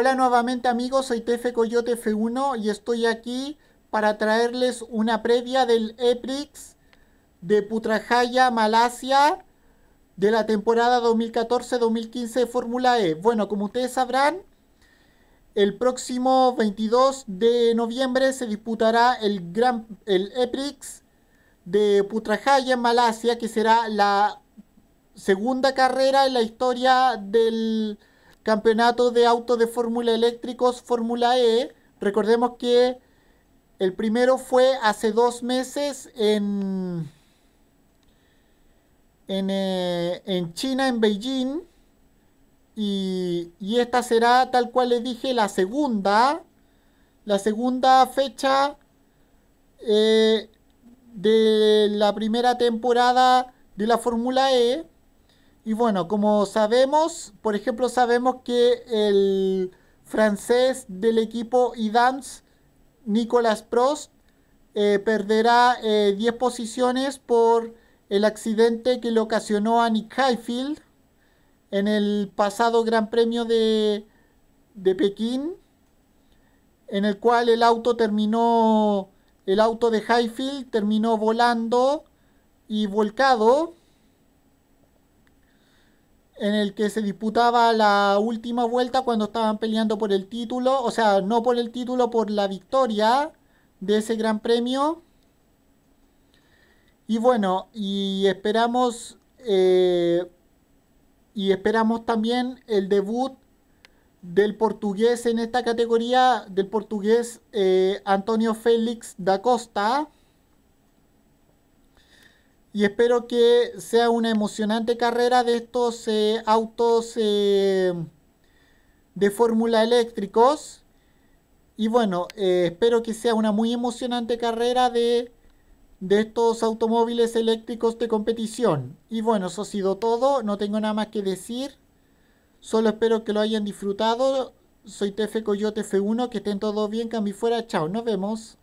Hola nuevamente amigos, soy Tefe Coyote F1 y estoy aquí para traerles una previa del EPRIX de Putrajaya, Malasia, de la temporada 2014-2015 de Fórmula E. Bueno, como ustedes sabrán, el próximo 22 de noviembre se disputará el, Gran, el EPRIX de Putrajaya Malasia, que será la segunda carrera en la historia del Campeonato de autos de Fórmula eléctricos, Fórmula E. Recordemos que el primero fue hace dos meses en, en, eh, China, en Beijing. Y, esta será, tal cual les dije, la segunda. La segunda fecha eh, de la primera temporada de la Fórmula E. Y bueno, como sabemos, por ejemplo, sabemos que el francés del equipo IDAMS, Nicolas Prost, eh, perderá 10 eh, posiciones por el accidente que le ocasionó a Nick Highfield en el pasado Gran Premio de, de Pekín, en el cual el auto terminó, el auto de Highfield terminó volando y volcado en el que se disputaba la última vuelta cuando estaban peleando por el título, o sea, no por el título, por la victoria de ese gran premio. Y bueno, y esperamos, eh, y esperamos también el debut del portugués en esta categoría, del portugués eh, Antonio Félix da Costa y espero que sea una emocionante carrera de estos eh, autos eh, de fórmula eléctricos. Y bueno, eh, espero que sea una muy emocionante carrera de, estos automóviles eléctricos de competición. Y bueno, eso ha sido todo. No tengo nada más que decir. Solo espero que lo hayan disfrutado. Soy TF Coyote F1. Que estén todos bien. cambi fuera. Chao. Nos vemos.